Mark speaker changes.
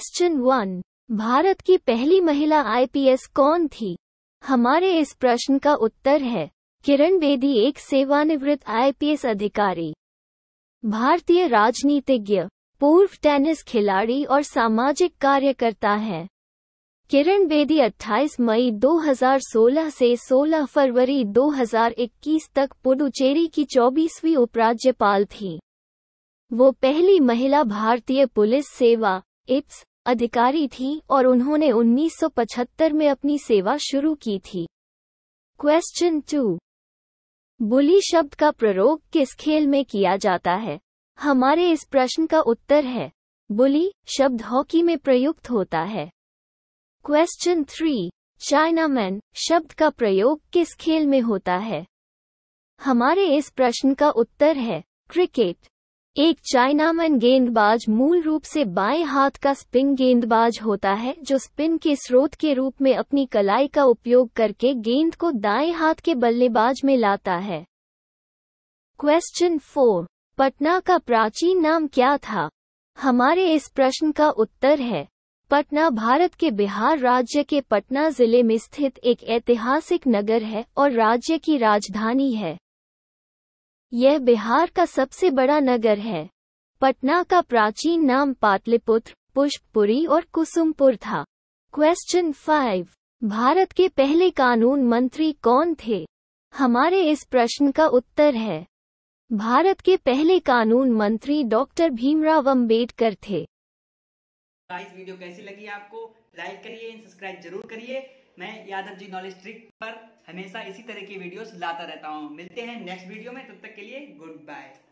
Speaker 1: question one Bharat की पहली महिला आईपीएस कौन थी हमारे इस प्रश्न का उत्तर है किरण बेदी एक सेवानिवृत्त आईपीएस अधिकारी भारतीय राजनीतिज्ञ पूर्व टेनिस खिलाड़ी और सामाजिक कार्यकर्ता है किरण बेदी 28 मई 2016 से 16 फरवरी 2021 तक पुडुचेरी की 24वीं उपराज्यपाल थी वो पहली महिला भारतीय पुलिस सेवा इप्स अधिकारी थीं और उन्होंने 1975 में अपनी सेवा शुरू की थी क्वेश्चन टू बुली शब्द का प्रयोग किस खेल में किया जाता है हमारे इस प्रश्न का उत्तर है बुली शब्द हॉकी में प्रयुक्त होता है क्वेश्चन थ्री चाइनामैन शब्द का प्रयोग किस खेल में होता है हमारे इस प्रश्न का उत्तर है क्रिकेट एक चाइनामन गेंदबाज मूल रूप से बाएं हाथ का स्पिन गेंदबाज होता है जो स्पिन के स्रोत के रूप में अपनी कलाई का उपयोग करके गेंद को दाएं हाथ के बल्लेबाज में लाता है क्वेश्चन फोर पटना का प्राचीन नाम क्या था हमारे इस प्रश्न का उत्तर है पटना भारत के बिहार राज्य के पटना जिले में स्थित एक ऐतिहासिक नगर है और राज्य की राजधानी है यह बिहार का सबसे बड़ा नगर है पटना का प्राचीन नाम पाटलिपुत्र पुष्पपुरी और कुसुमपुर था क्वेश्चन फाइव भारत के पहले कानून मंत्री कौन थे हमारे इस प्रश्न का उत्तर है भारत के पहले कानून मंत्री डॉक्टर भीमराव अंबेडकर थे
Speaker 2: गाइस वीडियो कैसी लगी आपको लाइक करिए सब्सक्राइब जरूर करिए मैं यादव जी नॉलेज ट्रिक पर हमेशा इसी तरह की वीडियोस लाता रहता हूँ मिलते हैं नेक्स्ट वीडियो में तब तक के लिए गुड
Speaker 1: बाय